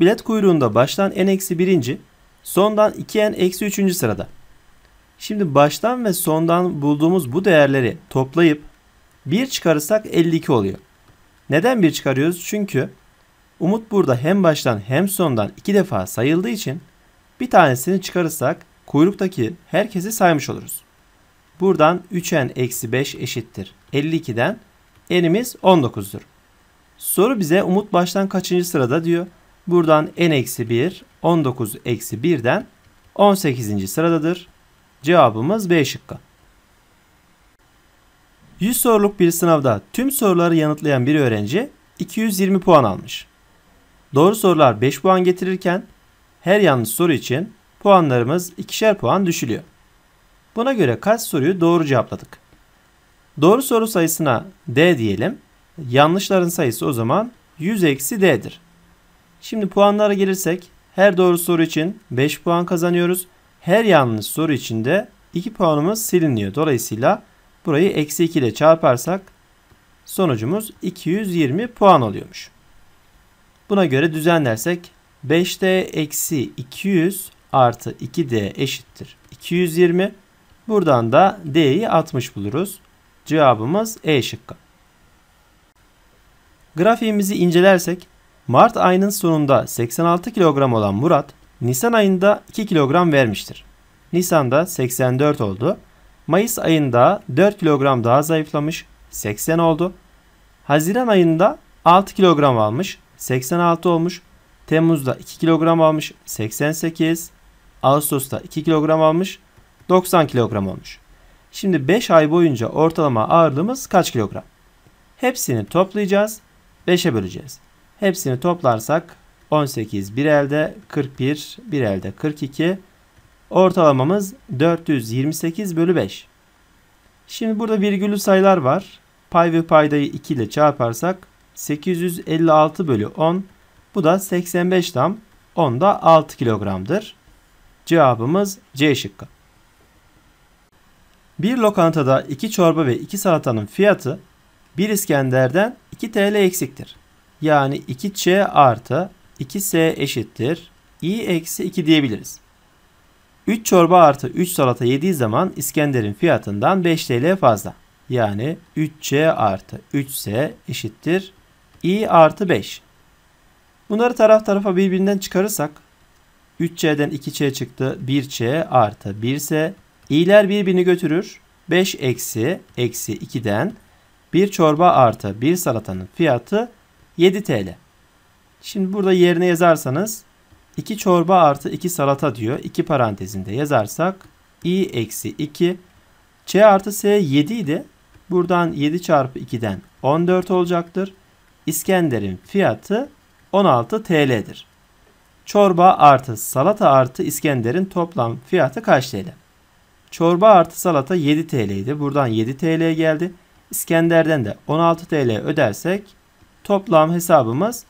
bilet kuyruğunda baştan n birinci, Sondan 2 n eksi üçüncü sırada. Şimdi baştan ve sondan bulduğumuz bu değerleri toplayıp 1 çıkarırsak 52 oluyor. Neden 1 çıkarıyoruz? Çünkü Umut burada hem baştan hem sondan 2 defa sayıldığı için bir tanesini çıkarırsak kuyruktaki herkesi saymış oluruz. Buradan 3n-5 eksi eşittir 52'den n'imiz 19'dur. Soru bize Umut baştan kaçıncı sırada diyor. Buradan n eksi 1 19 eksi 1'den 18. sıradadır. Cevabımız B şıkkı. 100 soruluk bir sınavda tüm soruları yanıtlayan bir öğrenci 220 puan almış. Doğru sorular 5 puan getirirken her yanlış soru için puanlarımız ikişer puan düşülüyor. Buna göre kaç soruyu doğru cevapladık? Doğru soru sayısına D diyelim. Yanlışların sayısı o zaman 100 eksi D'dir. Şimdi puanlara gelirsek her doğru soru için 5 puan kazanıyoruz. Her yanlış soru için de 2 puanımız siliniyor. Dolayısıyla burayı eksi 2 ile çarparsak sonucumuz 220 puan oluyormuş. Buna göre düzenlersek 5D eksi 200 artı 2D eşittir 220. Buradan da D'yi 60 buluruz. Cevabımız E şıkkı. Grafiğimizi incelersek Mart ayının sonunda 86 kilogram olan Murat, Nisan ayında 2 kilogram vermiştir. Nisan'da 84 oldu. Mayıs ayında 4 kilogram daha zayıflamış, 80 oldu. Haziran ayında 6 kilogram almış, 86 olmuş. Temmuz'da 2 kilogram almış, 88. Ağustos'ta 2 kilogram almış, 90 kilogram olmuş. Şimdi 5 ay boyunca ortalama ağırlığımız kaç kilogram? Hepsini toplayacağız, 5'e böleceğiz. Hepsini toplarsak 18 bir elde 41 bir elde 42 ortalamamız 428 bölü 5. Şimdi burada virgülü sayılar var. Pay ve paydayı 2 ile çarparsak 856 bölü 10 bu da 85 tam 10 da 6 kilogramdır. Cevabımız C şıkkı. Bir lokantada 2 çorba ve 2 salatanın fiyatı bir İskender'den 2 TL eksiktir yani 2C artı 2S eşittir. i eksi 2 diyebiliriz. 3 çorba artı 3 salata yediği zaman İskender'in fiyatından 5 TL fazla. Yani 3C artı 3S eşittir. i artı 5. Bunları taraf tarafa birbirinden çıkarırsak 3C'den 2C çıktı 1C artı 1S. İler birbirini götürür. 5 eksi eksi 2'den 1 çorba artı 1 salatanın fiyatı 7 TL. Şimdi burada yerine yazarsanız 2 çorba artı 2 salata diyor. 2 parantezinde yazarsak i eksi 2 c artı s 7 idi. Buradan 7 çarpı 2'den 14 olacaktır. İskender'in fiyatı 16 TL'dir. Çorba artı salata artı İskender'in toplam fiyatı kaç TL? Çorba artı salata 7 TL idi. Buradan 7 TL geldi. İskender'den de 16 TL ödersek Toplam hesabımız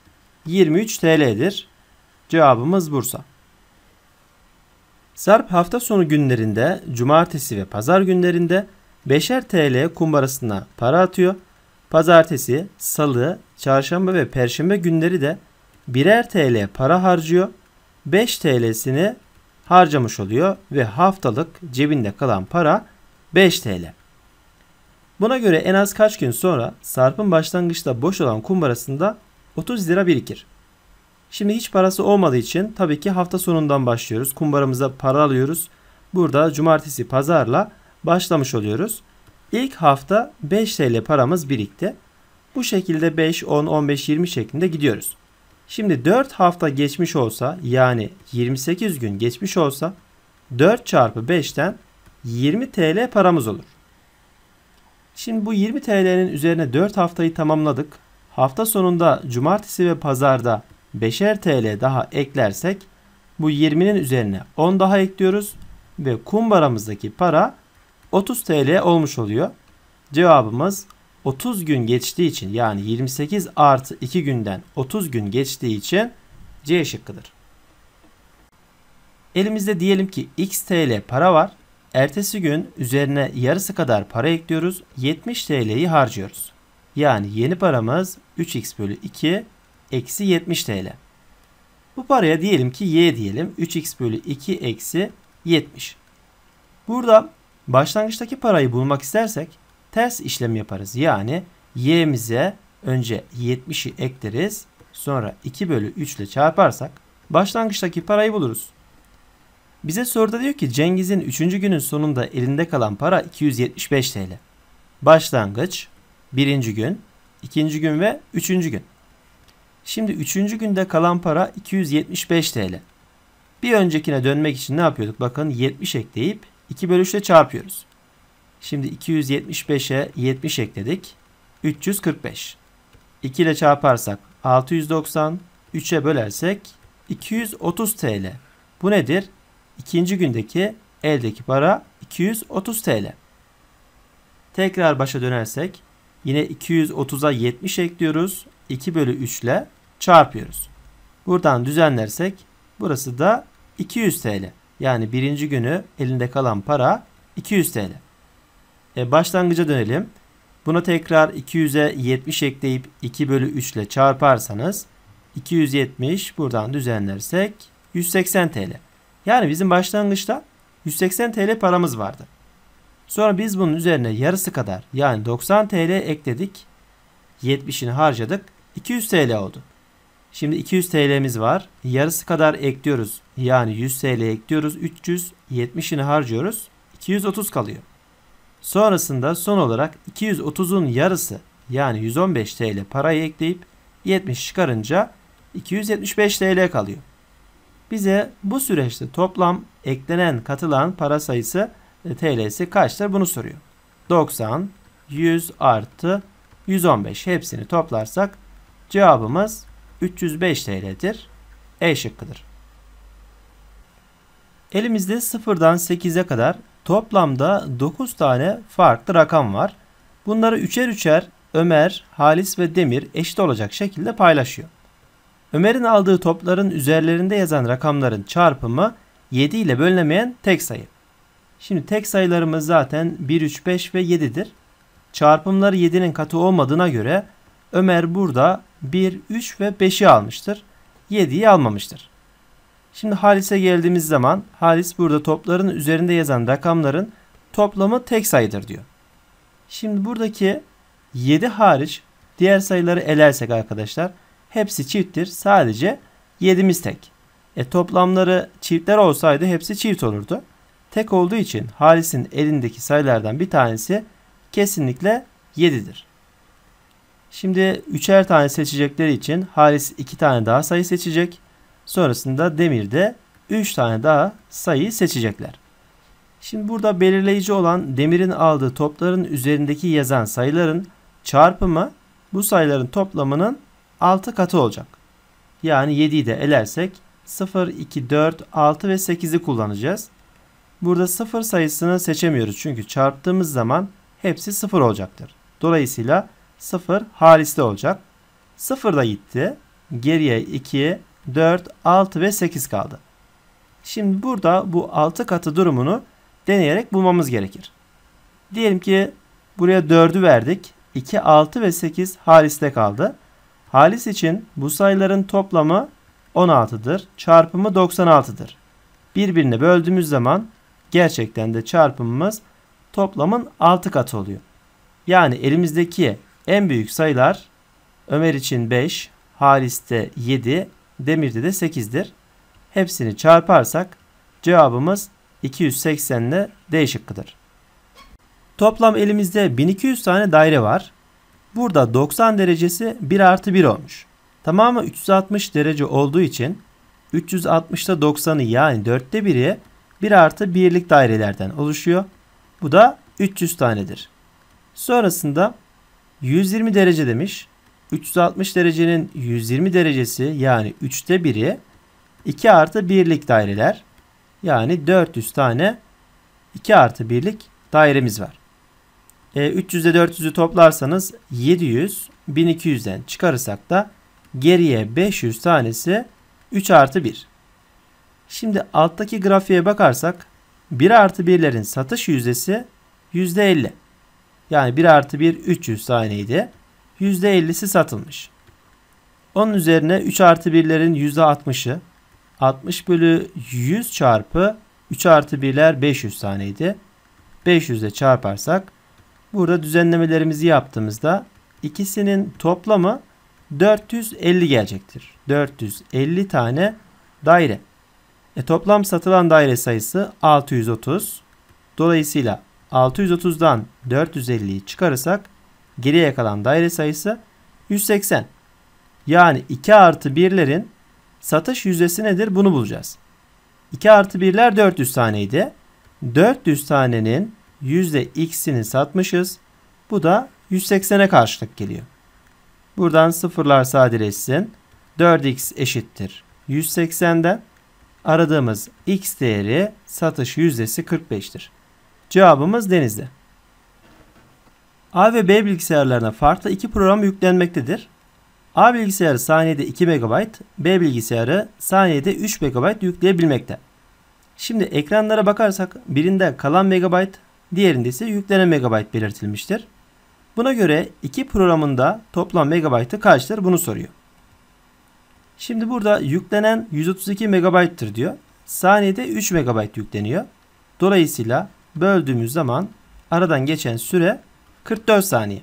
23 TL'dir. Cevabımız Bursa. Sarp hafta sonu günlerinde, cumartesi ve pazar günlerinde 5'er TL kumbarasına para atıyor. Pazartesi, salı, çarşamba ve perşembe günleri de 1'er TL para harcıyor. 5 TL'sini harcamış oluyor ve haftalık cebinde kalan para 5 TL. Buna göre en az kaç gün sonra Sarp'ın başlangıçta boş olan kumbarasında 30 lira birikir. Şimdi hiç parası olmadığı için tabii ki hafta sonundan başlıyoruz. Kumbaramıza para alıyoruz. Burada cumartesi pazarla başlamış oluyoruz. İlk hafta 5 TL paramız birikti. Bu şekilde 5, 10, 15, 20 şeklinde gidiyoruz. Şimdi 4 hafta geçmiş olsa yani 28 gün geçmiş olsa 4 çarpı 5'ten 20 TL paramız olur. Şimdi bu 20 TL'nin üzerine 4 haftayı tamamladık. Hafta sonunda cumartesi ve pazarda 5'er TL daha eklersek bu 20'nin üzerine 10 daha ekliyoruz ve kumbaramızdaki para 30 TL olmuş oluyor. Cevabımız 30 gün geçtiği için yani 28 artı 2 günden 30 gün geçtiği için C şıkkıdır. Elimizde diyelim ki x TL para var Ertesi gün üzerine yarısı kadar para ekliyoruz. 70 TL'yi harcıyoruz. Yani yeni paramız 3x bölü 2 eksi 70 TL. Bu paraya diyelim ki y diyelim. 3x bölü 2 eksi 70. Burada başlangıçtaki parayı bulmak istersek ters işlem yaparız. Yani y'mize önce 70'i ekleriz. Sonra 2 bölü 3 ile çarparsak başlangıçtaki parayı buluruz. Bize soruda diyor ki Cengiz'in 3. günün sonunda elinde kalan para 275 TL. Başlangıç, 1. gün, 2. gün ve 3. gün. Şimdi 3. günde kalan para 275 TL. Bir öncekine dönmek için ne yapıyorduk? Bakın 70 ekleyip 2 bölü 3 ile çarpıyoruz. Şimdi 275'e 70 ekledik. 345. 2 ile çarparsak 690, 3'e bölersek 230 TL. Bu nedir? İkinci gündeki eldeki para 230 TL. Tekrar başa dönersek yine 230'a 70 ekliyoruz. 2 bölü 3 ile çarpıyoruz. Buradan düzenlersek burası da 200 TL. Yani birinci günü elinde kalan para 200 TL. E başlangıca dönelim. Buna tekrar 200'e 70 ekleyip 2 bölü 3 ile çarparsanız 270 buradan düzenlersek 180 TL. Yani bizim başlangıçta 180 TL paramız vardı. Sonra biz bunun üzerine yarısı kadar yani 90 TL ekledik. 70'ini harcadık. 200 TL oldu. Şimdi 200 TL'miz var. Yarısı kadar ekliyoruz. Yani 100 TL ekliyoruz. 370'ini harcıyoruz. 230 kalıyor. Sonrasında son olarak 230'un yarısı yani 115 TL parayı ekleyip 70 çıkarınca 275 TL kalıyor. Bize bu süreçte toplam eklenen katılan para sayısı e, TL'si kaçtır bunu soruyor. 90, 100 artı 115 hepsini toplarsak cevabımız 305 TL'dir. E şıkkıdır. Elimizde 0'dan 8'e kadar toplamda 9 tane farklı rakam var. Bunları üçer üçer Ömer, Halis ve Demir eşit olacak şekilde paylaşıyor. Ömer'in aldığı topların üzerlerinde yazan rakamların çarpımı 7 ile bölünemeyen tek sayı. Şimdi tek sayılarımız zaten 1, 3, 5 ve 7'dir. Çarpımları 7'nin katı olmadığına göre Ömer burada 1, 3 ve 5'i almıştır. 7'yi almamıştır. Şimdi Halis'e geldiğimiz zaman Halis burada topların üzerinde yazan rakamların toplamı tek sayıdır diyor. Şimdi buradaki 7 hariç diğer sayıları elersek arkadaşlar Hepsi çifttir. Sadece 7'miz tek. E toplamları çiftler olsaydı hepsi çift olurdu. Tek olduğu için Halis'in elindeki sayılardan bir tanesi kesinlikle 7'dir. Şimdi üçer tane seçecekleri için Halis 2 tane daha sayı seçecek. Sonrasında Demir de 3 tane daha sayı seçecekler. Şimdi burada belirleyici olan Demir'in aldığı topların üzerindeki yazan sayıların çarpımı bu sayıların toplamının 6 katı olacak. Yani 7'yi de elersek 0, 2, 4, 6 ve 8'i kullanacağız. Burada 0 sayısını seçemiyoruz çünkü çarptığımız zaman hepsi 0 olacaktır. Dolayısıyla 0 haliste olacak. 0 da gitti. Geriye 2, 4, 6 ve 8 kaldı. Şimdi burada bu 6 katı durumunu deneyerek bulmamız gerekir. Diyelim ki buraya 4'ü verdik. 2, 6 ve 8 haliste kaldı. Halis için bu sayıların toplamı 16'dır. Çarpımı 96'dır. Birbirine böldüğümüz zaman gerçekten de çarpımımız toplamın 6 katı oluyor. Yani elimizdeki en büyük sayılar Ömer için 5, Halis'te 7, Demir'de de 8'dir. Hepsini çarparsak cevabımız 280 ile D şıkkıdır. Toplam elimizde 1200 tane daire var. Burada 90 derecesi 1 artı 1 olmuş. Tamamı 360 derece olduğu için 360'ta 90'ı yani 4'te 1'i 1 artı birlik dairelerden oluşuyor. Bu da 300 tanedir. Sonrasında 120 derece demiş. 360 derecenin 120 derecesi yani 3'te 1'i 2 artı birlik daireler yani 400 tane 2 artı birlik dairemiz var. E, 300 400'ü toplarsanız 700, 1200'den çıkarırsak da geriye 500 tanesi 3 artı 1. Şimdi alttaki grafiğe bakarsak 1 artı 1'lerin satış yüzdesi %50. Yani 1 artı 1 300 taneydi. %50'si satılmış. Onun üzerine 3 artı 1'lerin %60'ı 60 bölü 100 çarpı 3 artı 1'ler 500 taneydi. 500 ile çarparsak Burada düzenlemelerimizi yaptığımızda ikisinin toplamı 450 gelecektir. 450 tane daire. E, toplam satılan daire sayısı 630. Dolayısıyla 630'dan 450'yi çıkarırsak geriye kalan daire sayısı 180. Yani 2 artı 1'lerin satış yüzdesi nedir bunu bulacağız. 2 artı 1'ler 400 taneydi. 400 tanenin %x'ini satmışız. Bu da 180'e karşılık geliyor. Buradan sıfırlar sadeleşsin. 4x eşittir 180'den. Aradığımız x değeri satış yüzdesi 45'tir. Cevabımız denizde. A ve B bilgisayarlarına farklı iki program yüklenmektedir. A bilgisayarı saniyede 2 MB, B bilgisayarı saniyede 3 MB yükleyebilmekte. Şimdi ekranlara bakarsak birinde kalan megabyte diğerinde ise yüklenen megabayt belirtilmiştir. Buna göre iki programın da toplam megabaytı kaçtır bunu soruyor. Şimdi burada yüklenen 132 megabayttır diyor. Saniyede 3 megabayt yükleniyor. Dolayısıyla böldüğümüz zaman aradan geçen süre 44 saniye.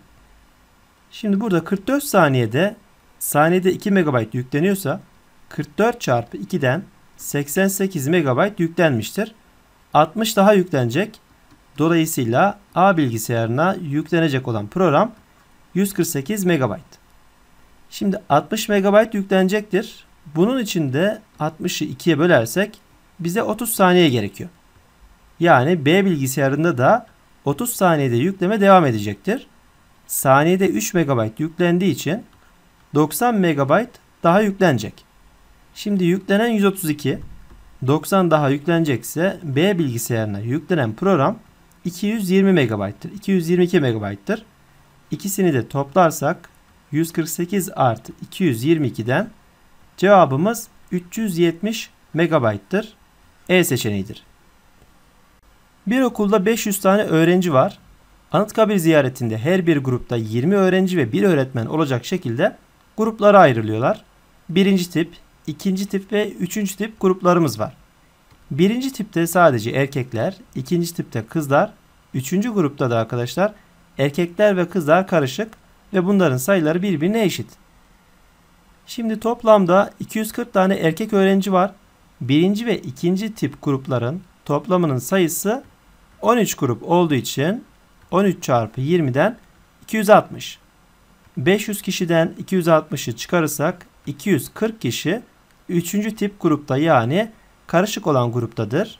Şimdi burada 44 saniyede saniyede 2 megabayt yükleniyorsa 44 çarpı 2'den 88 megabayt yüklenmiştir. 60 daha yüklenecek. Dolayısıyla A bilgisayarına yüklenecek olan program 148 MB. Şimdi 60 MB yüklenecektir. Bunun için de 60'ı 2'ye bölersek bize 30 saniye gerekiyor. Yani B bilgisayarında da 30 saniyede yükleme devam edecektir. Saniyede 3 MB yüklendiği için 90 MB daha yüklenecek. Şimdi yüklenen 132, 90 daha yüklenecekse B bilgisayarına yüklenen program 220 megabayttır. 222 megabayttır. İkisini de toplarsak 148 artı 222'den cevabımız 370 megabayttır. E seçeneğidir. Bir okulda 500 tane öğrenci var. Anıtkabir ziyaretinde her bir grupta 20 öğrenci ve 1 öğretmen olacak şekilde gruplara ayrılıyorlar. Birinci tip, ikinci tip ve üçüncü tip gruplarımız var. Birinci tipte sadece erkekler, ikinci tipte kızlar, üçüncü grupta da arkadaşlar erkekler ve kızlar karışık ve bunların sayıları birbirine eşit. Şimdi toplamda 240 tane erkek öğrenci var. Birinci ve ikinci tip grupların toplamının sayısı 13 grup olduğu için 13 çarpı 20'den 260. 500 kişiden 260'ı çıkarırsak 240 kişi 3. tip grupta yani karışık olan gruptadır.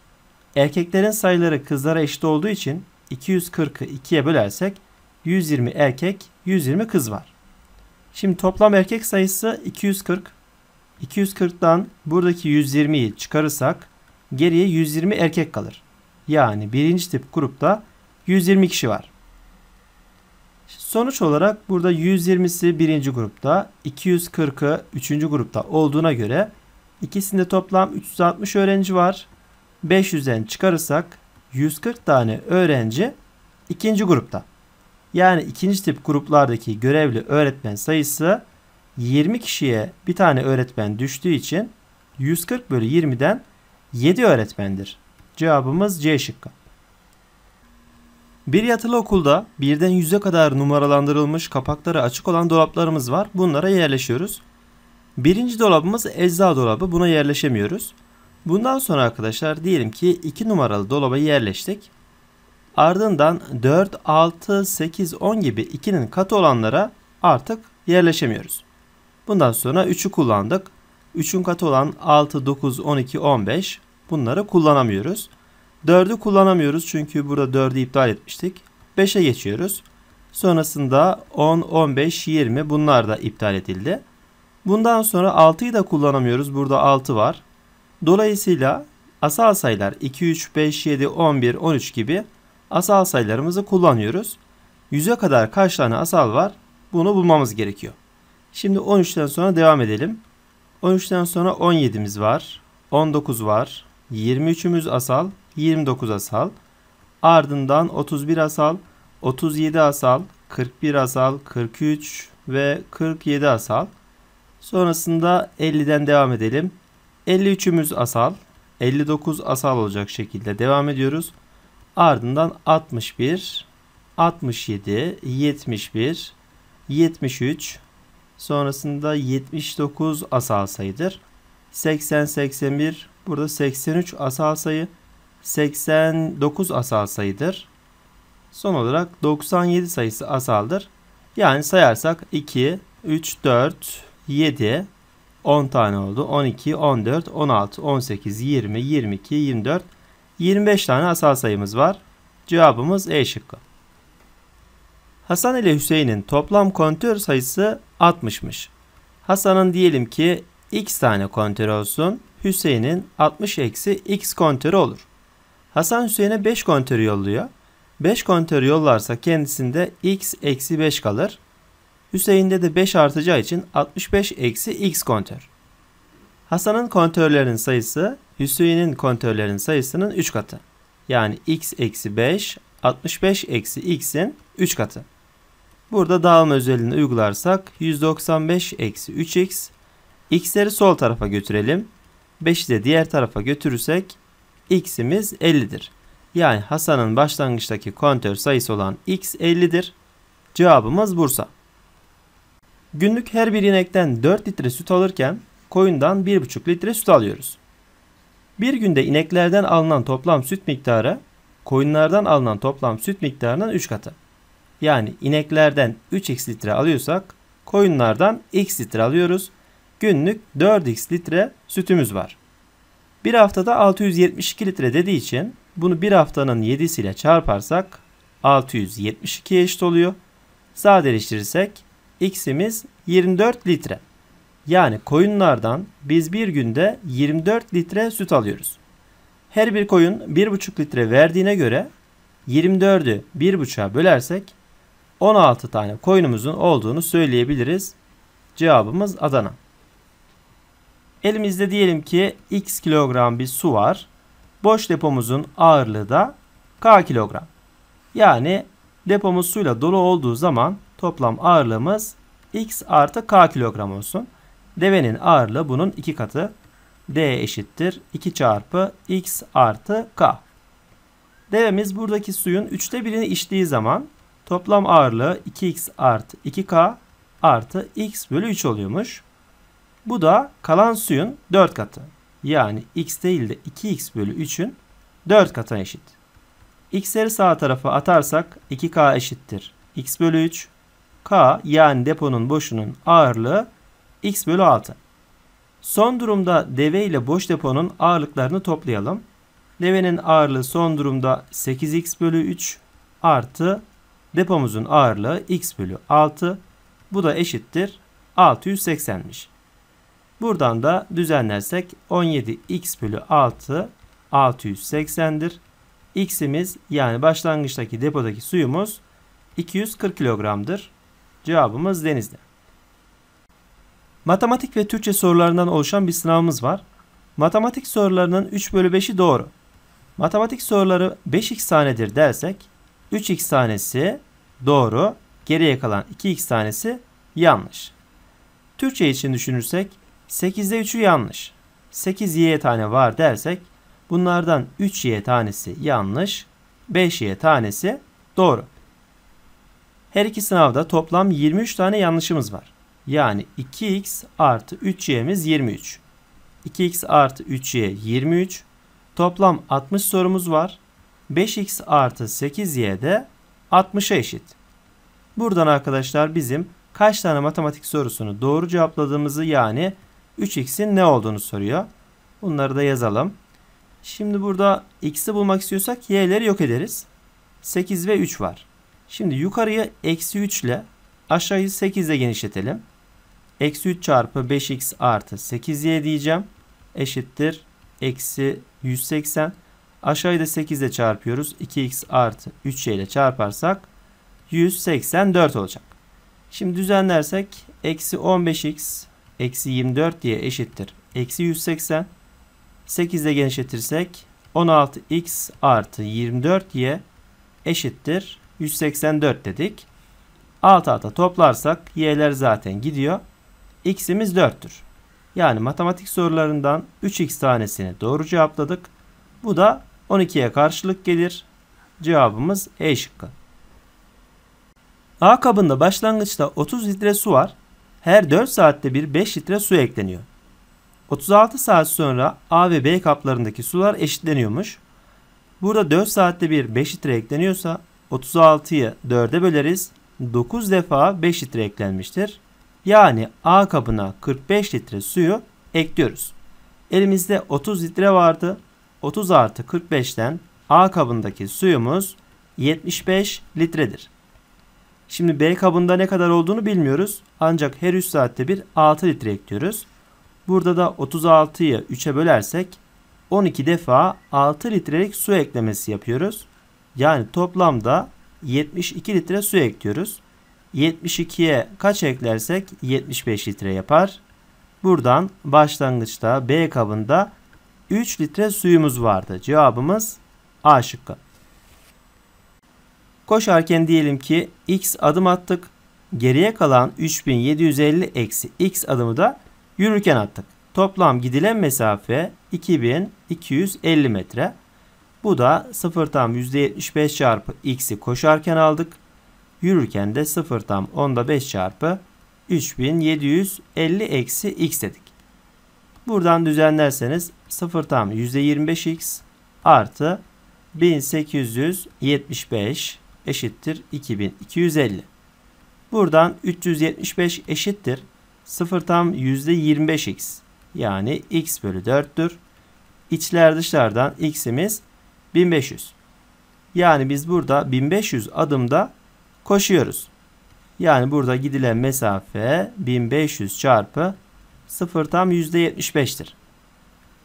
Erkeklerin sayıları kızlara eşit olduğu için 240'ı 2'ye bölersek 120 erkek, 120 kız var. Şimdi toplam erkek sayısı 240. 240'dan buradaki 120'yi çıkarırsak geriye 120 erkek kalır. Yani birinci tip grupta 120 kişi var. Sonuç olarak burada 120'si birinci grupta, 240'ı üçüncü grupta olduğuna göre İkisinde toplam 360 öğrenci var. 500'den çıkarırsak 140 tane öğrenci ikinci grupta. Yani ikinci tip gruplardaki görevli öğretmen sayısı 20 kişiye bir tane öğretmen düştüğü için 140 bölü 20'den 7 öğretmendir. Cevabımız C şıkkı. Bir yatılı okulda birden 100'e kadar numaralandırılmış kapakları açık olan dolaplarımız var. Bunlara yerleşiyoruz. Birinci dolabımız ecza dolabı. Buna yerleşemiyoruz. Bundan sonra arkadaşlar diyelim ki 2 numaralı dolaba yerleştik. Ardından 4, 6, 8, 10 gibi 2'nin katı olanlara artık yerleşemiyoruz. Bundan sonra 3'ü kullandık. 3'ün katı olan 6, 9, 12, 15 bunları kullanamıyoruz. 4'ü kullanamıyoruz çünkü burada 4'ü iptal etmiştik. 5'e geçiyoruz. Sonrasında 10, 15, 20 bunlar da iptal edildi. Bundan sonra 6'yı da kullanamıyoruz. Burada 6 var. Dolayısıyla asal sayılar 2, 3, 5, 7, 11, 13 gibi asal sayılarımızı kullanıyoruz. 100'e kadar kaç tane asal var? Bunu bulmamız gerekiyor. Şimdi 13'ten sonra devam edelim. 13'ten sonra 17'miz var. 19 var. 23'ümüz asal. 29 asal. Ardından 31 asal. 37 asal. 41 asal. 43 ve 47 asal. Sonrasında 50'den devam edelim. 53'ümüz asal. 59 asal olacak şekilde devam ediyoruz. Ardından 61, 67, 71, 73, sonrasında 79 asal sayıdır. 80, 81, burada 83 asal sayı, 89 asal sayıdır. Son olarak 97 sayısı asaldır. Yani sayarsak 2, 3, 4, 7, 10 tane oldu. 12, 14, 16, 18, 20, 22, 24, 25 tane asal sayımız var. Cevabımız E şıkkı. Hasan ile Hüseyin'in toplam kontör sayısı 60'mış. Hasan'ın diyelim ki x tane kontörü olsun. Hüseyin'in 60 eksi x kontörü olur. Hasan Hüseyin'e 5 kontörü yolluyor. 5 kontörü yollarsa kendisinde x eksi 5 kalır. Hüseyin'de de 5 artacağı için 65 eksi x kontör. Hasan'ın kontörlerin sayısı Hüseyin'in kontörlerin sayısının 3 katı. Yani x eksi 5, 65 eksi x'in 3 katı. Burada dağılma özelliğini uygularsak 195 eksi 3x. X'leri sol tarafa götürelim. 5'i de diğer tarafa götürürsek x'imiz 50'dir. Yani Hasan'ın başlangıçtaki kontör sayısı olan x 50'dir. Cevabımız Bursa. Günlük her bir inekten 4 litre süt alırken koyundan 1,5 litre süt alıyoruz. Bir günde ineklerden alınan toplam süt miktarı koyunlardan alınan toplam süt miktarının 3 katı. Yani ineklerden 3x litre alıyorsak koyunlardan x litre alıyoruz. Günlük 4x litre sütümüz var. Bir haftada 672 litre dediği için bunu bir haftanın 7'siyle çarparsak 672 eşit oluyor. Sadeleştirirsek x'imiz 24 litre. Yani koyunlardan biz bir günde 24 litre süt alıyoruz. Her bir koyun 1,5 litre verdiğine göre 24'ü 1,5'a bölersek 16 tane koyunumuzun olduğunu söyleyebiliriz. Cevabımız Adana. Elimizde diyelim ki x kilogram bir su var. Boş depomuzun ağırlığı da k kilogram. Yani depomuz suyla dolu olduğu zaman Toplam ağırlığımız x artı k kilogram olsun. Devenin ağırlığı bunun 2 katı. D eşittir 2 çarpı x artı k. Devemiz buradaki suyun 3'te birini içtiği zaman toplam ağırlığı 2x artı 2k artı x bölü 3 oluyormuş. Bu da kalan suyun 4 katı. Yani x değil de 2x bölü 3'ün 4 katına eşit. x'leri sağ tarafa atarsak 2k eşittir x bölü 3 K yani deponun boşunun ağırlığı x bölü 6. Son durumda deve ile boş deponun ağırlıklarını toplayalım. Devenin ağırlığı son durumda 8x bölü 3 artı depomuzun ağırlığı x bölü 6. Bu da eşittir 680'miş. Buradan da düzenlersek 17x bölü 6 680'dir. X'imiz yani başlangıçtaki depodaki suyumuz 240 kilogramdır. Cevabımız Denizli. Matematik ve Türkçe sorularından oluşan bir sınavımız var. Matematik sorularının 3 bölü 5'i doğru. Matematik soruları 5x tanedir dersek 3x tanesi doğru, geriye kalan 2x tanesi yanlış. Türkçe için düşünürsek 8'de 3'ü yanlış. 8y tane var dersek bunlardan 3y tanesi yanlış, 5y tanesi doğru. Her iki sınavda toplam 23 tane yanlışımız var. Yani 2x artı 3y'miz 23. 2x artı 3y 23. Toplam 60 sorumuz var. 5x artı 8y de 60'a eşit. Buradan arkadaşlar bizim kaç tane matematik sorusunu doğru cevapladığımızı yani 3x'in ne olduğunu soruyor. Bunları da yazalım. Şimdi burada x'i bulmak istiyorsak y'leri yok ederiz. 8 ve 3 var. Şimdi yukarıya eksi 3 ile aşağıyı 8 ile genişletelim. Eksi 3 çarpı 5x artı 8y diyeceğim. Eşittir. Eksi 180. Aşağıyı da 8 ile çarpıyoruz. 2x artı 3y ile çarparsak 184 olacak. Şimdi düzenlersek eksi 15x eksi 24 diye eşittir. Eksi 180. 8 ile genişletirsek 16x artı 24 diye eşittir. 184 dedik. Alt alta toplarsak y'ler zaten gidiyor. x'imiz 4'tür. Yani matematik sorularından 3x tanesini doğru cevapladık. Bu da 12'ye karşılık gelir. Cevabımız E şıkkı. A kabında başlangıçta 30 litre su var. Her 4 saatte bir 5 litre su ekleniyor. 36 saat sonra A ve B kaplarındaki sular eşitleniyormuş. Burada 4 saatte bir 5 litre ekleniyorsa 36'yı 4'e böleriz. 9 defa 5 litre eklenmiştir. Yani A kabına 45 litre suyu ekliyoruz. Elimizde 30 litre vardı. 30 artı 45'ten A kabındaki suyumuz 75 litredir. Şimdi B kabında ne kadar olduğunu bilmiyoruz. Ancak her 3 saatte bir 6 litre ekliyoruz. Burada da 36'yı 3'e bölersek 12 defa 6 litrelik su eklemesi yapıyoruz. Yani toplamda 72 litre su ekliyoruz. 72'ye kaç eklersek 75 litre yapar. Buradan başlangıçta B kabında 3 litre suyumuz vardı. Cevabımız A şıkkı. Koşarken diyelim ki x adım attık. Geriye kalan 3750 eksi x adımı da yürürken attık. Toplam gidilen mesafe 2250 metre. Bu da 0 tam %75 çarpı x'i koşarken aldık. Yürürken de 0 tam onda 5 çarpı 3750 eksi x dedik. Buradan düzenlerseniz 0 tam %25x artı 1875 eşittir 2250. Buradan 375 eşittir 0 tam %25x yani x bölü 4'tür. İçler dışlardan x'imiz 1500. Yani biz burada 1500 adımda koşuyoruz. Yani burada gidilen mesafe 1500 çarpı 0 tam %75'tir.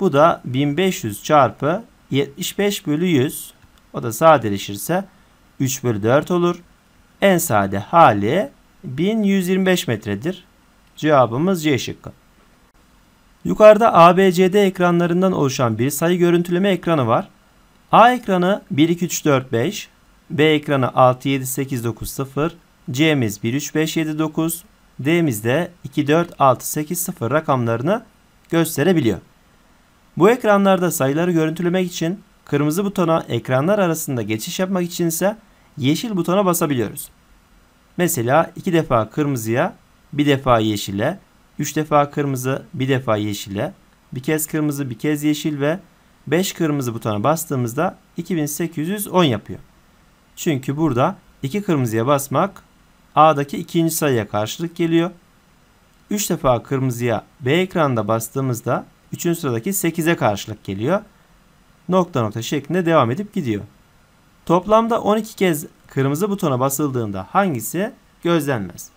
Bu da 1500 çarpı 75 bölü 100 o da sadeleşirse 3 bölü 4 olur. En sade hali 1125 metredir. Cevabımız C şıkkı. Yukarıda ABCD ekranlarından oluşan bir sayı görüntüleme ekranı var. A ekranı 1, 2, 3, 4, 5. B ekranı 6, 7, 8, 9, 0. C'miz 1, 3, 5, 7, 9. D'miz de 2, 4, 6, 8, 0 rakamlarını gösterebiliyor. Bu ekranlarda sayıları görüntülemek için kırmızı butona ekranlar arasında geçiş yapmak için ise yeşil butona basabiliyoruz. Mesela iki defa kırmızıya, bir defa yeşile, üç defa kırmızı, bir defa yeşile, bir kez kırmızı, bir kez yeşil ve 5 kırmızı butona bastığımızda 2810 yapıyor. Çünkü burada 2 kırmızıya basmak A'daki ikinci sayıya karşılık geliyor. 3 defa kırmızıya B ekranda bastığımızda 3. sıradaki 8'e karşılık geliyor. Nokta nokta şeklinde devam edip gidiyor. Toplamda 12 kez kırmızı butona basıldığında hangisi gözlenmez?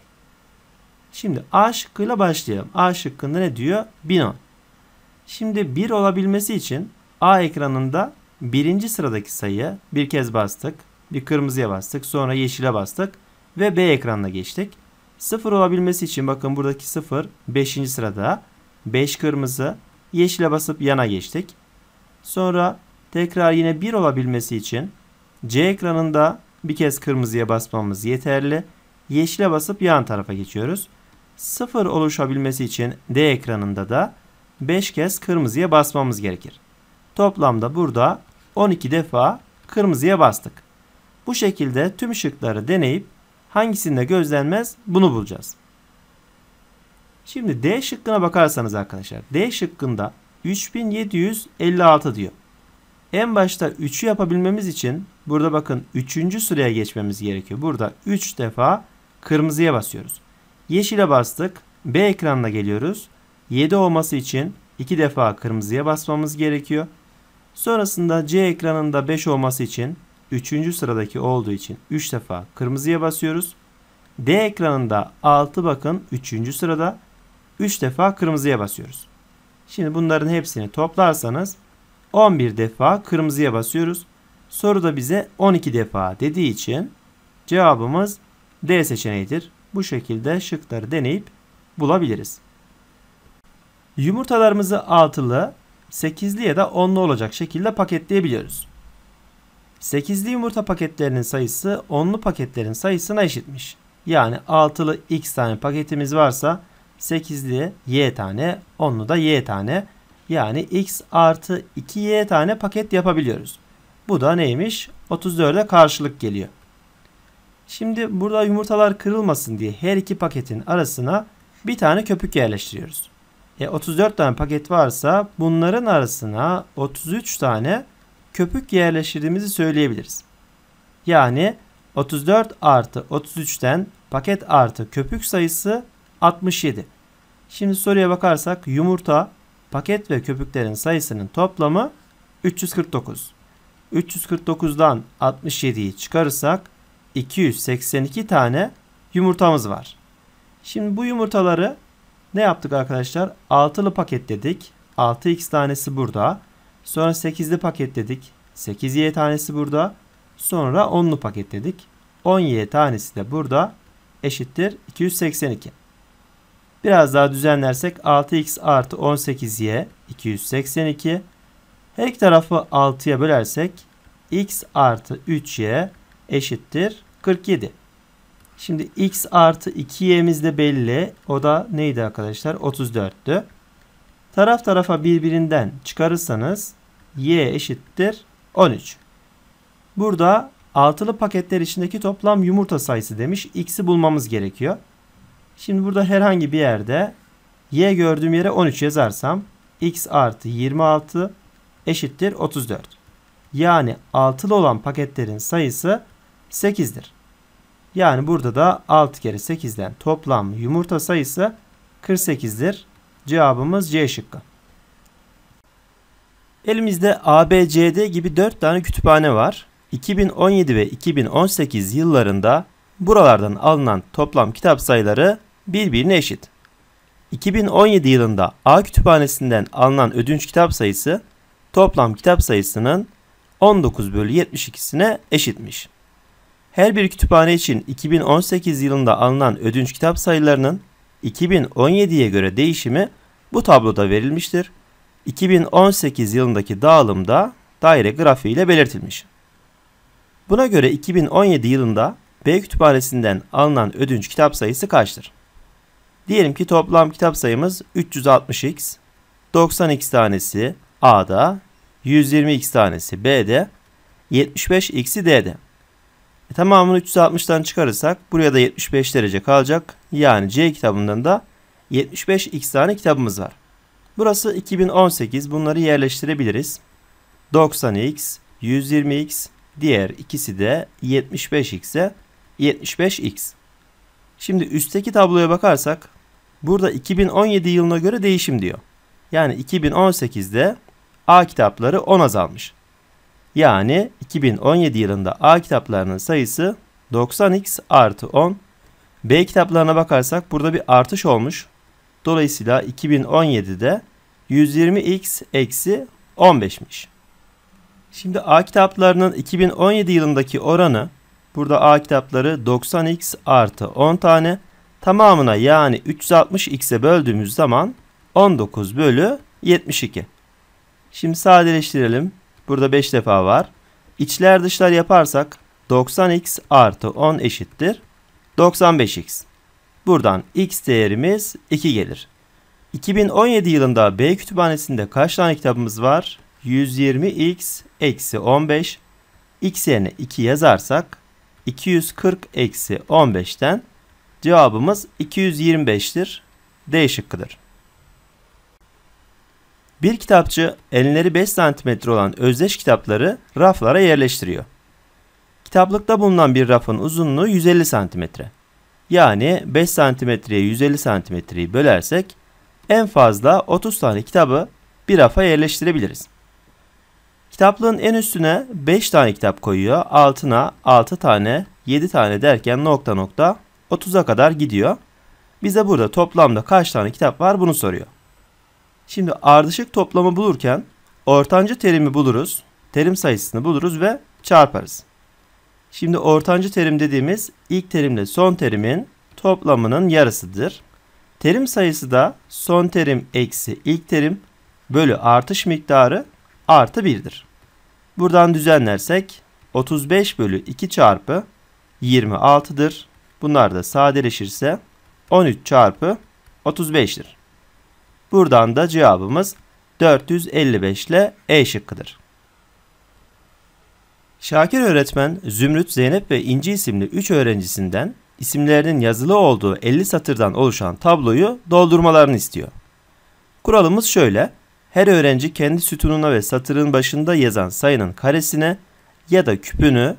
Şimdi A şıkkıyla başlayalım. A şıkkında ne diyor? 1010. Şimdi 1 olabilmesi için A ekranında birinci sıradaki sayıya bir kez bastık. Bir kırmızıya bastık. Sonra yeşile bastık. Ve B ekranına geçtik. 0 olabilmesi için bakın buradaki 0 5. sırada. 5 kırmızı. Yeşile basıp yana geçtik. Sonra tekrar yine 1 olabilmesi için C ekranında bir kez kırmızıya basmamız yeterli. Yeşile basıp yan tarafa geçiyoruz. 0 oluşabilmesi için D ekranında da 5 kez kırmızıya basmamız gerekir. Toplamda burada 12 defa kırmızıya bastık. Bu şekilde tüm ışıkları deneyip hangisinde gözlenmez bunu bulacağız. Şimdi D şıkkına bakarsanız arkadaşlar D şıkkında 3756 diyor. En başta 3'ü yapabilmemiz için burada bakın 3. sıraya geçmemiz gerekiyor. Burada 3 defa kırmızıya basıyoruz. Yeşile bastık. B ekranına geliyoruz. 7 olması için 2 defa kırmızıya basmamız gerekiyor. Sonrasında C ekranında 5 olması için 3. sıradaki olduğu için 3 defa kırmızıya basıyoruz. D ekranında 6 bakın 3. sırada 3 defa kırmızıya basıyoruz. Şimdi bunların hepsini toplarsanız 11 defa kırmızıya basıyoruz. Soru da bize 12 defa dediği için cevabımız D seçeneğidir. Bu şekilde şıkları deneyip bulabiliriz. Yumurtalarımızı altılı 8'li ya da 10'lu olacak şekilde paketleyebiliyoruz. 8'li yumurta paketlerinin sayısı 10'lu paketlerin sayısına eşitmiş. Yani 6'lı x tane paketimiz varsa 8'liye y tane, 10'lu da y tane. Yani x artı 2y tane paket yapabiliyoruz. Bu da neymiş? 34'e karşılık geliyor. Şimdi burada yumurtalar kırılmasın diye her iki paketin arasına bir tane köpük yerleştiriyoruz e, 34 tane paket varsa bunların arasına 33 tane köpük yerleştirdiğimizi söyleyebiliriz. Yani 34 artı 33'ten paket artı köpük sayısı 67. Şimdi soruya bakarsak yumurta, paket ve köpüklerin sayısının toplamı 349. 349'dan 67'yi çıkarırsak 282 tane yumurtamız var. Şimdi bu yumurtaları ne yaptık arkadaşlar? 6'lı paketledik. 6x tanesi burada. Sonra 8'li paketledik. 8y tanesi burada. Sonra 10'lu paketledik. 10y tanesi de burada eşittir 282. Biraz daha düzenlersek 6x artı 18y 282. Her iki tarafı 6'ya bölersek x artı 3y eşittir 47. Şimdi x artı 2y'miz de belli. O da neydi arkadaşlar? 34'tü. Taraf tarafa birbirinden çıkarırsanız y eşittir 13. Burada altılı paketler içindeki toplam yumurta sayısı demiş. X'i bulmamız gerekiyor. Şimdi burada herhangi bir yerde y gördüğüm yere 13 yazarsam x artı 26 eşittir 34. Yani altılı olan paketlerin sayısı 8'dir. Yani burada da 6 kere 8'den toplam yumurta sayısı 48'dir. Cevabımız C şıkkı. Elimizde ABCD gibi 4 tane kütüphane var. 2017 ve 2018 yıllarında buralardan alınan toplam kitap sayıları birbirine eşit. 2017 yılında A kütüphanesinden alınan ödünç kitap sayısı toplam kitap sayısının 19 bölü 72'sine eşitmiş. Her bir kütüphane için 2018 yılında alınan ödünç kitap sayılarının 2017'ye göre değişimi bu tabloda verilmiştir. 2018 yılındaki dağılım da daire grafiği ile belirtilmiş. Buna göre 2017 yılında B kütüphanesinden alınan ödünç kitap sayısı kaçtır? Diyelim ki toplam kitap sayımız 360x, 90x tanesi A'da, 120x tanesi B'de, 75x'i D'de. E, tamamını 360'dan çıkarırsak buraya da 75 derece kalacak. Yani C kitabından da 75x tane kitabımız var. Burası 2018 bunları yerleştirebiliriz. 90x, 120x, diğer ikisi de 75x'e 75x. Şimdi üstteki tabloya bakarsak burada 2017 yılına göre değişim diyor. Yani 2018'de A kitapları 10 azalmış. Yani 2017 yılında A kitaplarının sayısı 90x artı 10. B kitaplarına bakarsak burada bir artış olmuş. Dolayısıyla 2017'de 120x eksi 15'miş. Şimdi A kitaplarının 2017 yılındaki oranı burada A kitapları 90x artı 10 tane tamamına yani 360x'e böldüğümüz zaman 19 bölü 72. Şimdi sadeleştirelim. Burada 5 defa var. İçler dışlar yaparsak 90x artı 10 eşittir. 95x. Buradan x değerimiz 2 gelir. 2017 yılında B kütüphanesinde kaç tane kitabımız var? 120x eksi 15. x yerine 2 yazarsak 240 eksi 15'ten cevabımız 225'tir. D şıkkıdır. Bir kitapçı enleri 5 cm olan özdeş kitapları raflara yerleştiriyor. Kitaplıkta bulunan bir rafın uzunluğu 150 cm. Yani 5 cm'ye 150 cm'yi bölersek en fazla 30 tane kitabı bir rafa yerleştirebiliriz. Kitaplığın en üstüne 5 tane kitap koyuyor. Altına 6 tane, 7 tane derken nokta nokta 30'a kadar gidiyor. Bize burada toplamda kaç tane kitap var bunu soruyor. Şimdi ardışık toplamı bulurken ortanca terimi buluruz. Terim sayısını buluruz ve çarparız. Şimdi ortanca terim dediğimiz ilk terimle son terimin toplamının yarısıdır. Terim sayısı da son terim eksi ilk terim bölü artış miktarı artı 1'dir. Buradan düzenlersek 35 bölü 2 çarpı 26'dır. Bunlar da sadeleşirse 13 çarpı 35'tir. Buradan da cevabımız 455 ile E şıkkıdır. Şakir öğretmen Zümrüt, Zeynep ve İnci isimli 3 öğrencisinden isimlerinin yazılı olduğu 50 satırdan oluşan tabloyu doldurmalarını istiyor. Kuralımız şöyle. Her öğrenci kendi sütununa ve satırın başında yazan sayının karesine ya da küpünü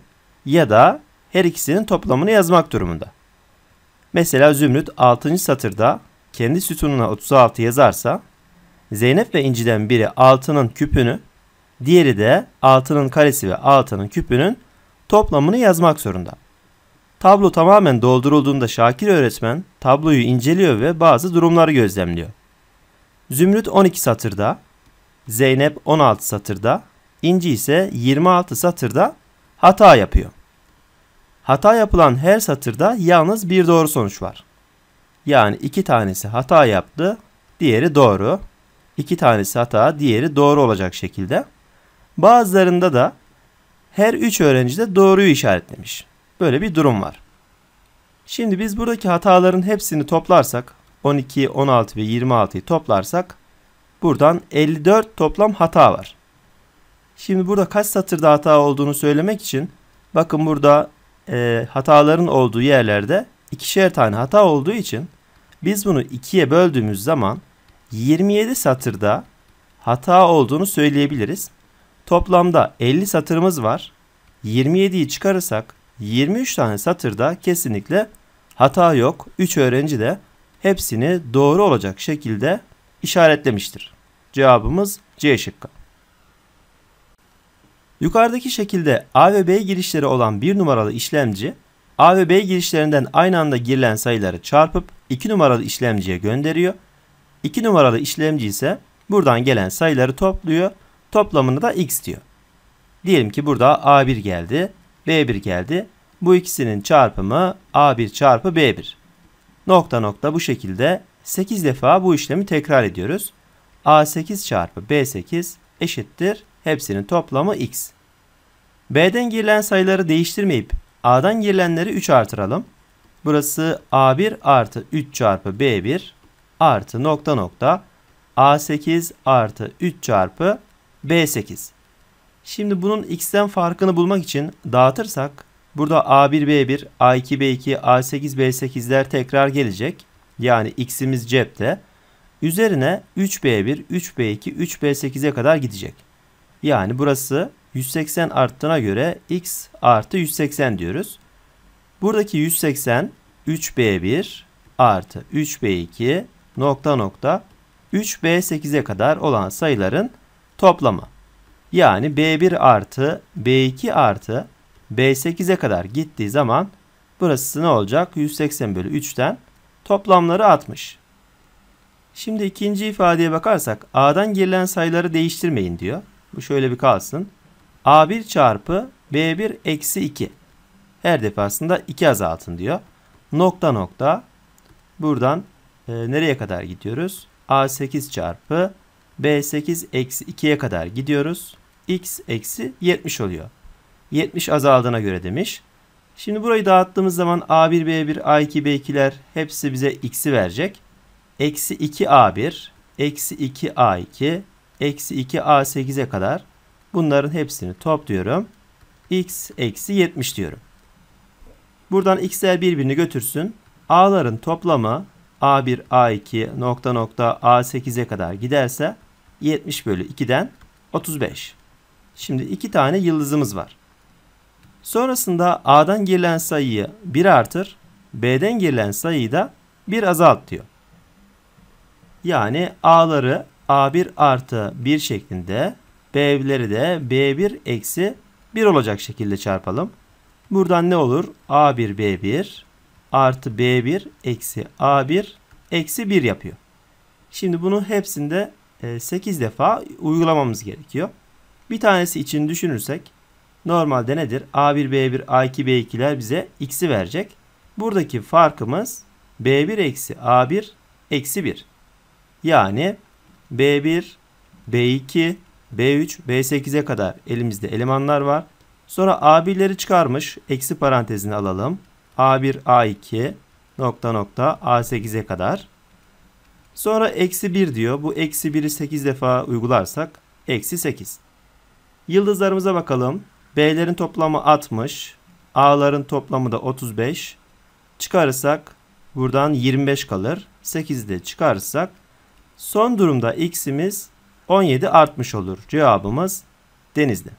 ya da her ikisinin toplamını yazmak durumunda. Mesela Zümrüt 6. satırda kendi sütununa 36 yazarsa Zeynep ve İnci'den biri altının küpünü diğeri de altının karesi ve altının küpünün toplamını yazmak zorunda. Tablo tamamen doldurulduğunda Şakir öğretmen tabloyu inceliyor ve bazı durumları gözlemliyor. Zümrüt 12 satırda, Zeynep 16 satırda, İnci ise 26 satırda hata yapıyor. Hata yapılan her satırda yalnız bir doğru sonuç var. Yani iki tanesi hata yaptı, diğeri doğru. İki tanesi hata, diğeri doğru olacak şekilde. Bazılarında da her üç öğrenci de doğruyu işaretlemiş. Böyle bir durum var. Şimdi biz buradaki hataların hepsini toplarsak 12, 16 ve 26'yı toplarsak buradan 54 toplam hata var. Şimdi burada kaç satırda hata olduğunu söylemek için bakın burada e, hataların olduğu yerlerde ikişer tane hata olduğu için biz bunu ikiye böldüğümüz zaman 27 satırda hata olduğunu söyleyebiliriz. Toplamda 50 satırımız var. 27'yi çıkarırsak 23 tane satırda kesinlikle hata yok. 3 öğrenci de hepsini doğru olacak şekilde işaretlemiştir. Cevabımız C şıkkı. Yukarıdaki şekilde A ve B girişleri olan bir numaralı işlemci A ve B girişlerinden aynı anda girilen sayıları çarpıp 2 numaralı işlemciye gönderiyor. 2 numaralı işlemci ise buradan gelen sayıları topluyor. Toplamını da x diyor. Diyelim ki burada A1 geldi, B1 geldi. Bu ikisinin çarpımı A1 çarpı B1. Nokta nokta bu şekilde 8 defa bu işlemi tekrar ediyoruz. A8 çarpı B8 eşittir hepsinin toplamı x. B'den girilen sayıları değiştirmeyip A'dan girilenleri 3 artıralım. Burası A1 artı 3 çarpı B1 artı nokta nokta A8 artı 3 çarpı B8. Şimdi bunun x'ten farkını bulmak için dağıtırsak burada A1 B1, A2 B2, A8 B8'ler tekrar gelecek. Yani x'imiz cepte. Üzerine 3B1, 3B2, 3B8'e kadar gidecek. Yani burası 180 arttığına göre x artı 180 diyoruz. Buradaki 180 3b1 artı 3b2 nokta nokta 3b8'e kadar olan sayıların toplamı. Yani b1 artı b2 artı b8'e kadar gittiği zaman burası ne olacak? 180 bölü 3'ten toplamları 60. Şimdi ikinci ifadeye bakarsak a'dan girilen sayıları değiştirmeyin diyor. Bu şöyle bir kalsın. A1 çarpı B1 eksi 2. Her defasında 2 azaltın diyor. Nokta nokta. Buradan e, nereye kadar gidiyoruz? A8 çarpı B8 eksi 2'ye kadar gidiyoruz. X eksi 70 oluyor. 70 azaldığına göre demiş. Şimdi burayı dağıttığımız zaman A1, B1, A2, B2'ler hepsi bize X'i verecek. Eksi 2A1, eksi 2A2, eksi 2A8'e kadar Bunların hepsini topluyorum. x eksi 70 diyorum. Buradan x'ler birbirini götürsün. A'ların toplamı A1, A2, nokta nokta A8'e kadar giderse 70 bölü 2'den 35. Şimdi iki tane yıldızımız var. Sonrasında A'dan girilen sayıyı 1 artır, B'den girilen sayıyı da 1 azalt diyor. Yani A'ları A1 artı 1 şeklinde B evleri de B1 eksi 1 olacak şekilde çarpalım. Buradan ne olur? A1 B1 artı B1 eksi A1 eksi 1 yapıyor. Şimdi bunu hepsinde 8 e, defa uygulamamız gerekiyor. Bir tanesi için düşünürsek normalde nedir? A1 B1 A2 B2'ler bize x'i verecek. Buradaki farkımız B1 eksi A1 eksi 1. Yani B1 B2 B3, B8'e kadar elimizde elemanlar var. Sonra A1'leri çıkarmış. Eksi parantezini alalım. A1, A2 nokta nokta A8'e kadar. Sonra eksi 1 diyor. Bu eksi 1'i 8 defa uygularsak eksi 8. Yıldızlarımıza bakalım. B'lerin toplamı 60. A'ların toplamı da 35. Çıkarırsak buradan 25 kalır. 8'i de çıkarırsak son durumda x'imiz 17 artmış olur. Cevabımız Denizli.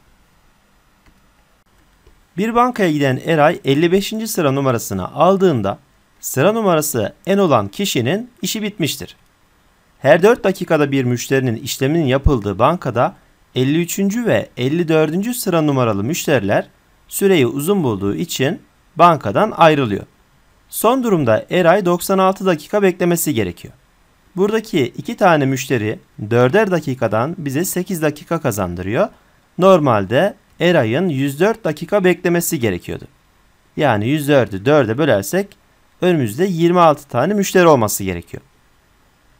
Bir bankaya giden Eray 55. sıra numarasını aldığında sıra numarası en olan kişinin işi bitmiştir. Her 4 dakikada bir müşterinin işleminin yapıldığı bankada 53. ve 54. sıra numaralı müşteriler süreyi uzun bulduğu için bankadan ayrılıyor. Son durumda Eray 96 dakika beklemesi gerekiyor. Buradaki iki tane müşteri 4'er dakikadan bize 8 dakika kazandırıyor. Normalde Eray'ın 104 dakika beklemesi gerekiyordu. Yani 104'ü 4'e bölersek önümüzde 26 tane müşteri olması gerekiyor.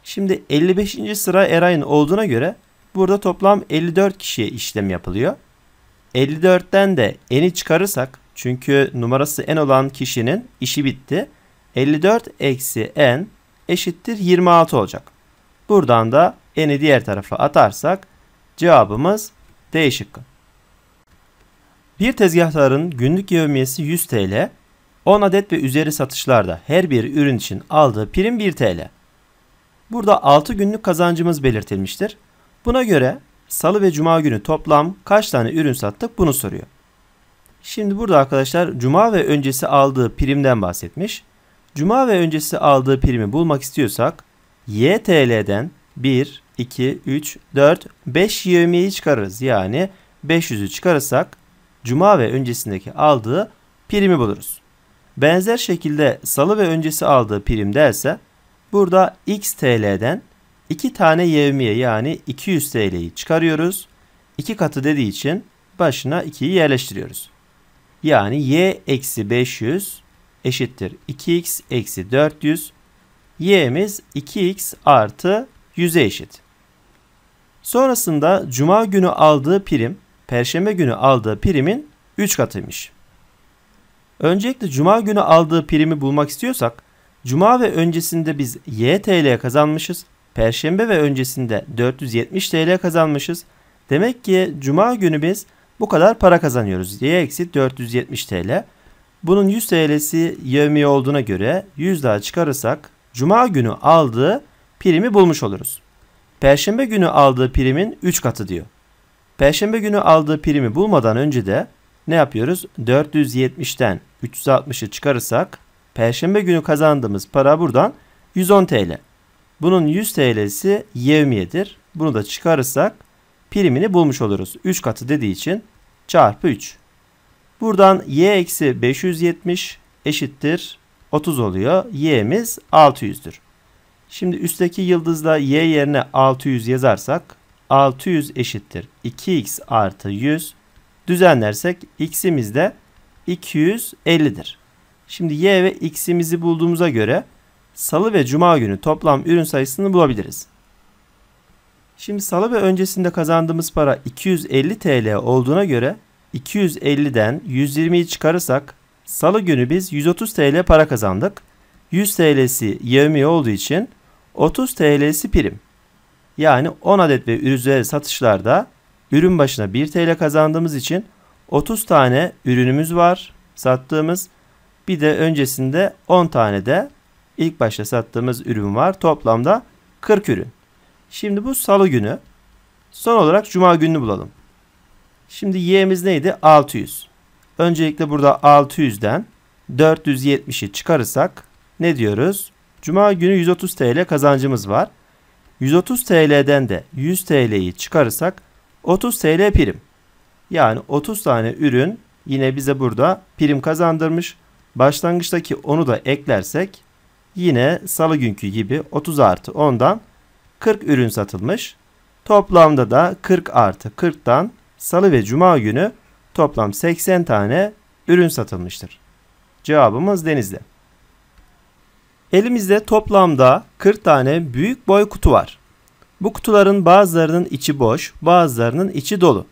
Şimdi 55. sıra Eray'ın olduğuna göre burada toplam 54 kişiye işlem yapılıyor. 54'ten de eni çıkarırsak çünkü numarası en olan kişinin işi bitti. 54 eksi n eşittir 26 olacak. Buradan da n'i diğer tarafa atarsak cevabımız D şıkkı. Bir tezgahların günlük yevmiyesi 100 TL, 10 adet ve üzeri satışlarda her bir ürün için aldığı prim 1 TL. Burada 6 günlük kazancımız belirtilmiştir. Buna göre salı ve cuma günü toplam kaç tane ürün sattık bunu soruyor. Şimdi burada arkadaşlar cuma ve öncesi aldığı primden bahsetmiş. Cuma ve öncesi aldığı primi bulmak istiyorsak YTL'den 1, 2, 3, 4, 5 20'yi çıkarırız. Yani 500'ü çıkarırsak cuma ve öncesindeki aldığı primi buluruz. Benzer şekilde salı ve öncesi aldığı prim derse burada xtl'den 2 tane yevmiye yani 200 TL'yi çıkarıyoruz. 2 katı dediği için başına 2'yi yerleştiriyoruz. Yani y eksi 500 eşittir 2x eksi 400. Y'miz 2x artı 100'e eşit. Sonrasında cuma günü aldığı prim, perşembe günü aldığı primin 3 katıymış. Öncelikle cuma günü aldığı primi bulmak istiyorsak, cuma ve öncesinde biz y TL kazanmışız. Perşembe ve öncesinde 470 TL kazanmışız. Demek ki cuma günü biz bu kadar para kazanıyoruz. Y eksi 470 TL. Bunun 100 TL'si yevmiye olduğuna göre 100 daha çıkarırsak cuma günü aldığı primi bulmuş oluruz. Perşembe günü aldığı primin 3 katı diyor. Perşembe günü aldığı primi bulmadan önce de ne yapıyoruz? 470'ten 360'ı çıkarırsak perşembe günü kazandığımız para buradan 110 TL. Bunun 100 TL'si yevmiyedir. Bunu da çıkarırsak primini bulmuş oluruz. 3 katı dediği için çarpı 3. Buradan y eksi 570 eşittir 30 oluyor. Y'miz 600'dür. Şimdi üstteki yıldızla y yerine 600 yazarsak 600 eşittir 2x artı 100 düzenlersek x'imiz de 250'dir. Şimdi y ve x'imizi bulduğumuza göre salı ve cuma günü toplam ürün sayısını bulabiliriz. Şimdi salı ve öncesinde kazandığımız para 250 TL olduğuna göre 250'den 120'yi çıkarırsak salı günü biz 130 TL para kazandık. 100 TL'si yevmiye olduğu için 30 TL'si prim. Yani 10 adet ve üzeri satışlarda ürün başına 1 TL kazandığımız için 30 tane ürünümüz var sattığımız. Bir de öncesinde 10 tane de ilk başta sattığımız ürün var. Toplamda 40 ürün. Şimdi bu salı günü. Son olarak cuma gününü bulalım. Şimdi y'miz neydi? 600. Öncelikle burada 600'den 470'i çıkarırsak ne diyoruz? Cuma günü 130 TL kazancımız var. 130 TL'den de 100 TL'yi çıkarırsak 30 TL prim. Yani 30 tane ürün yine bize burada prim kazandırmış. Başlangıçtaki onu da eklersek yine salı günkü gibi 30 artı 10'dan 40 ürün satılmış. Toplamda da 40 artı 40'tan salı ve cuma günü toplam 80 tane ürün satılmıştır. Cevabımız denizde. Elimizde toplamda 40 tane büyük boy kutu var. Bu kutuların bazılarının içi boş, bazılarının içi dolu.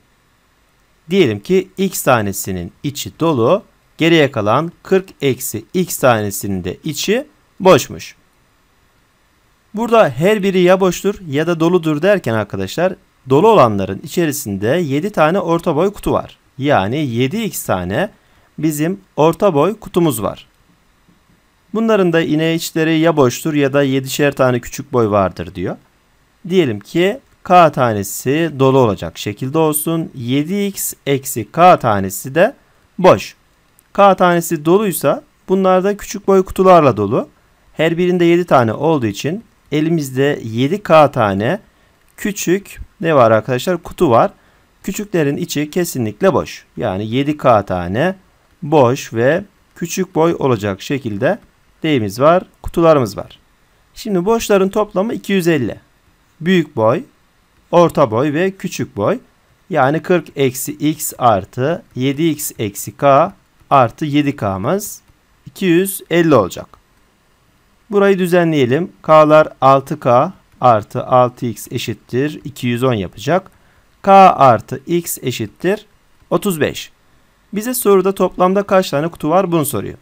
Diyelim ki x tanesinin içi dolu, geriye kalan 40 eksi x tanesinin de içi boşmuş. Burada her biri ya boştur ya da doludur derken arkadaşlar Dolu olanların içerisinde 7 tane orta boy kutu var. Yani 7x tane bizim orta boy kutumuz var. Bunların da yine içleri ya boştur ya da 7'şer tane küçük boy vardır diyor. Diyelim ki k tanesi dolu olacak şekilde olsun. 7x eksi k tanesi de boş. K tanesi doluysa bunlar da küçük boy kutularla dolu. Her birinde 7 tane olduğu için elimizde 7K tane küçük ne var arkadaşlar? Kutu var. Küçüklerin içi kesinlikle boş. Yani 7K tane boş ve küçük boy olacak şekilde neyimiz var? Kutularımız var. Şimdi boşların toplamı 250. Büyük boy, orta boy ve küçük boy. Yani 40 eksi x artı 7x eksi k artı 7k'mız 250 olacak. Burayı düzenleyelim. K'lar 6k, artı 6x eşittir 210 yapacak. K artı x eşittir 35. Bize soruda toplamda kaç tane kutu var bunu soruyor.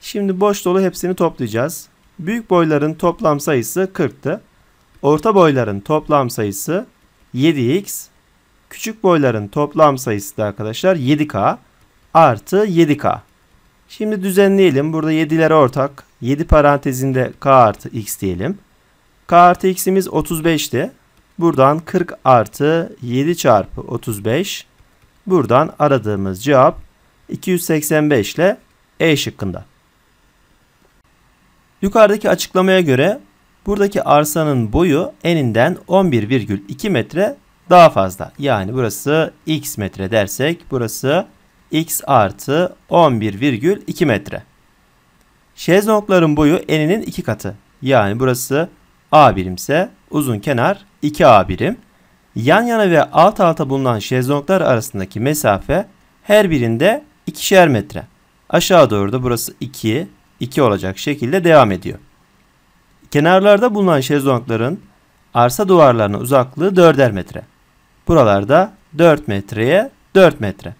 Şimdi boş dolu hepsini toplayacağız. Büyük boyların toplam sayısı 40'tı. Orta boyların toplam sayısı 7x. Küçük boyların toplam sayısı da arkadaşlar 7k artı 7k. Şimdi düzenleyelim. Burada 7'lere ortak. 7 parantezinde k artı x diyelim. K artı x'imiz 35'ti. Buradan 40 artı 7 çarpı 35. Buradan aradığımız cevap 285 ile E şıkkında. Yukarıdaki açıklamaya göre buradaki arsanın boyu eninden 11,2 metre daha fazla. Yani burası x metre dersek burası x artı 11,2 metre. Şezlongların boyu eninin 2 katı. Yani burası A birimse uzun kenar 2A birim. Yan yana ve alt alta bulunan şezlonglar arasındaki mesafe her birinde ikişer metre. Aşağı doğru da burası 2, 2 olacak şekilde devam ediyor. Kenarlarda bulunan şezlongların arsa duvarlarına uzaklığı 4'er metre. Buralarda 4 metreye 4 metre.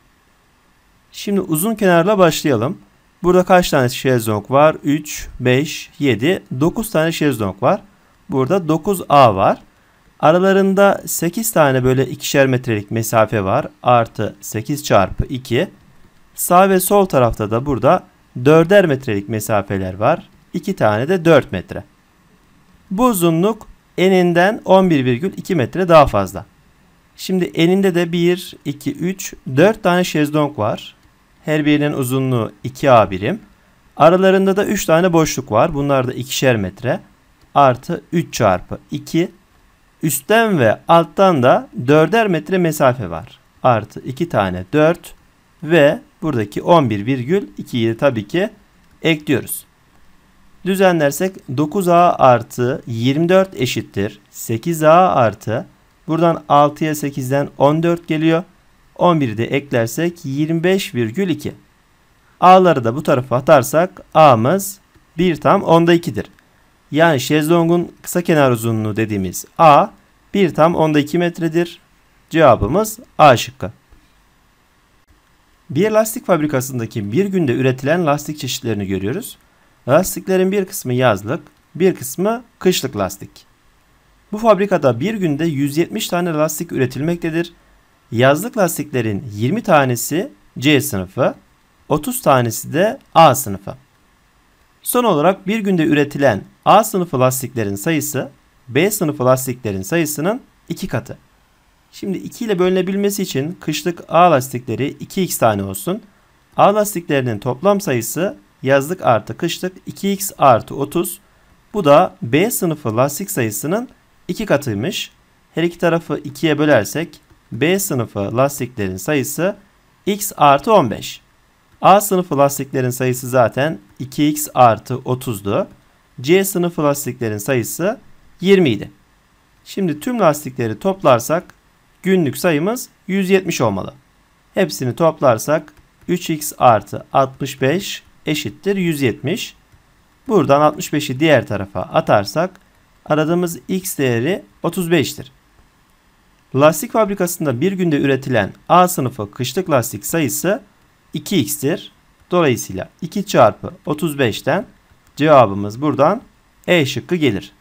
Şimdi uzun kenarla başlayalım. Burada kaç tane şezlong var? 3, 5, 7, 9 tane şezlong var. Burada 9A var. Aralarında 8 tane böyle ikişer metrelik mesafe var. Artı 8 çarpı 2. Sağ ve sol tarafta da burada 4'er metrelik mesafeler var. 2 tane de 4 metre. Bu uzunluk eninden 11,2 metre daha fazla. Şimdi eninde de 1, 2, 3, 4 tane şezlong var. Her birinin uzunluğu 2A birim. Aralarında da 3 tane boşluk var. Bunlar da ikişer metre artı 3 çarpı 2. Üstten ve alttan da 4'er metre mesafe var. Artı 2 tane 4 ve buradaki 11,2'yi tabii ki ekliyoruz. Düzenlersek 9a artı 24 eşittir. 8a artı buradan 6'ya 8'den 14 geliyor. 11'i de eklersek 25,2. A'ları da bu tarafa atarsak A'mız 1 tam onda 2'dir. Yani şezlongun kısa kenar uzunluğu dediğimiz A 1 tam 10'da 2 metredir. Cevabımız A şıkkı. Bir lastik fabrikasındaki bir günde üretilen lastik çeşitlerini görüyoruz. Lastiklerin bir kısmı yazlık, bir kısmı kışlık lastik. Bu fabrikada bir günde 170 tane lastik üretilmektedir. Yazlık lastiklerin 20 tanesi C sınıfı, 30 tanesi de A sınıfı. Son olarak bir günde üretilen A sınıfı lastiklerin sayısı B sınıfı lastiklerin sayısının 2 katı. Şimdi 2 ile bölünebilmesi için kışlık A lastikleri 2x tane olsun. A lastiklerinin toplam sayısı yazlık artı kışlık 2x artı 30. Bu da B sınıfı lastik sayısının 2 katıymış. Her iki tarafı 2'ye bölersek B sınıfı lastiklerin sayısı x artı 15. A sınıfı lastiklerin sayısı zaten 2x artı 30'du. C sınıfı lastiklerin sayısı 20 idi. Şimdi tüm lastikleri toplarsak günlük sayımız 170 olmalı. Hepsini toplarsak 3x artı 65 eşittir 170. Buradan 65'i diğer tarafa atarsak aradığımız x değeri 35'tir. Lastik fabrikasında bir günde üretilen A sınıfı kışlık lastik sayısı 2x'tir. Dolayısıyla 2 çarpı 35'ten cevabımız buradan E şıkkı gelir.